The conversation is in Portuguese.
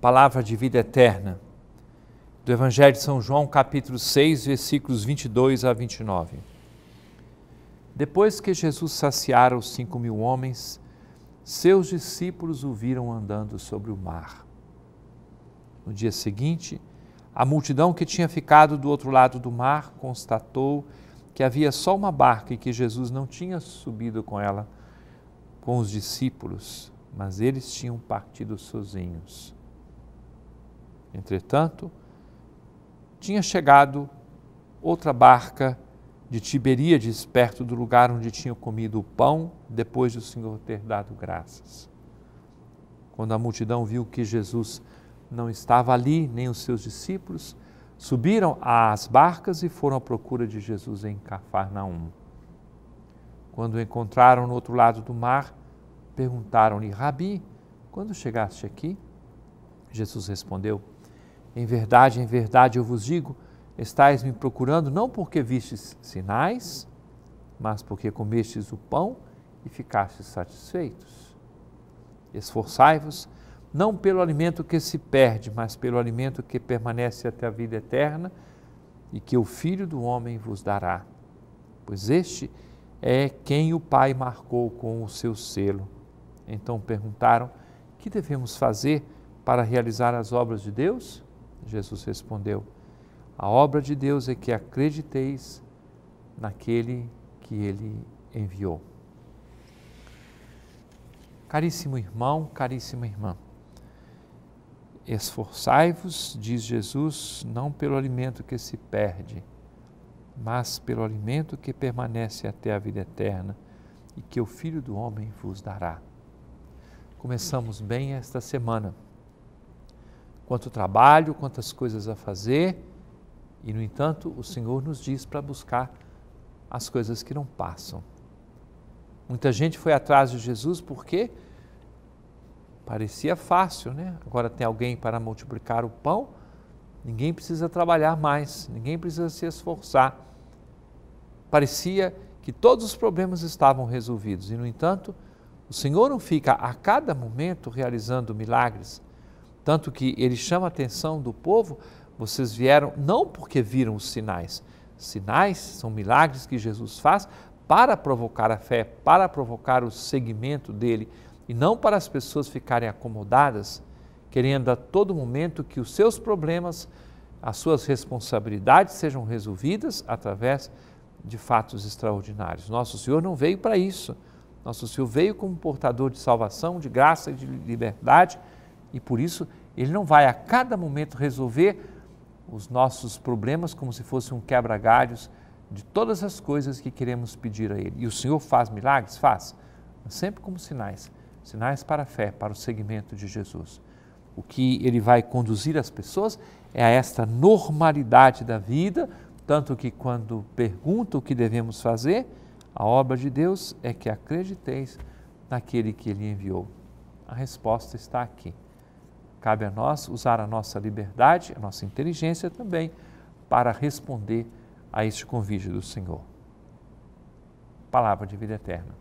palavra de vida eterna, do Evangelho de São João, capítulo 6, versículos 22 a 29. Depois que Jesus saciara os cinco mil homens, seus discípulos o viram andando sobre o mar. No dia seguinte, a multidão que tinha ficado do outro lado do mar constatou que havia só uma barca e que Jesus não tinha subido com ela, com os discípulos, mas eles tinham partido sozinhos. Entretanto, tinha chegado outra barca de Tiberíades, perto do lugar onde tinham comido o pão, depois do Senhor ter dado graças. Quando a multidão viu que Jesus não estava ali, nem os seus discípulos, subiram às barcas e foram à procura de Jesus em Cafarnaum. Quando o encontraram no outro lado do mar, perguntaram-lhe: Rabi, quando chegaste aqui? Jesus respondeu: em verdade, em verdade eu vos digo: estáis me procurando não porque vistes sinais, mas porque comestes o pão e ficastes satisfeitos. Esforçai-vos não pelo alimento que se perde, mas pelo alimento que permanece até a vida eterna e que o Filho do Homem vos dará. Pois este é quem o Pai marcou com o seu selo. Então perguntaram: que devemos fazer para realizar as obras de Deus? Jesus respondeu: A obra de Deus é que acrediteis naquele que ele enviou. Caríssimo irmão, caríssima irmã, esforçai-vos, diz Jesus, não pelo alimento que se perde, mas pelo alimento que permanece até a vida eterna e que o Filho do Homem vos dará. Começamos bem esta semana quanto trabalho, quantas coisas a fazer. E, no entanto, o Senhor nos diz para buscar as coisas que não passam. Muita gente foi atrás de Jesus porque parecia fácil, né? Agora tem alguém para multiplicar o pão, ninguém precisa trabalhar mais, ninguém precisa se esforçar. Parecia que todos os problemas estavam resolvidos e, no entanto, o Senhor não fica a cada momento realizando milagres tanto que ele chama a atenção do povo: vocês vieram não porque viram os sinais. Sinais são milagres que Jesus faz para provocar a fé, para provocar o seguimento dele e não para as pessoas ficarem acomodadas, querendo a todo momento que os seus problemas, as suas responsabilidades sejam resolvidas através de fatos extraordinários. Nosso Senhor não veio para isso. Nosso Senhor veio como portador de salvação, de graça e de liberdade e por isso ele não vai a cada momento resolver os nossos problemas como se fosse um quebra-galhos de todas as coisas que queremos pedir a Ele. E o Senhor faz milagres? Faz, mas sempre como sinais sinais para a fé, para o seguimento de Jesus. O que ele vai conduzir as pessoas é a esta normalidade da vida, tanto que quando pergunta o que devemos fazer, a obra de Deus é que acrediteis naquele que ele enviou. A resposta está aqui. Cabe a nós usar a nossa liberdade, a nossa inteligência também, para responder a este convite do Senhor. Palavra de vida eterna.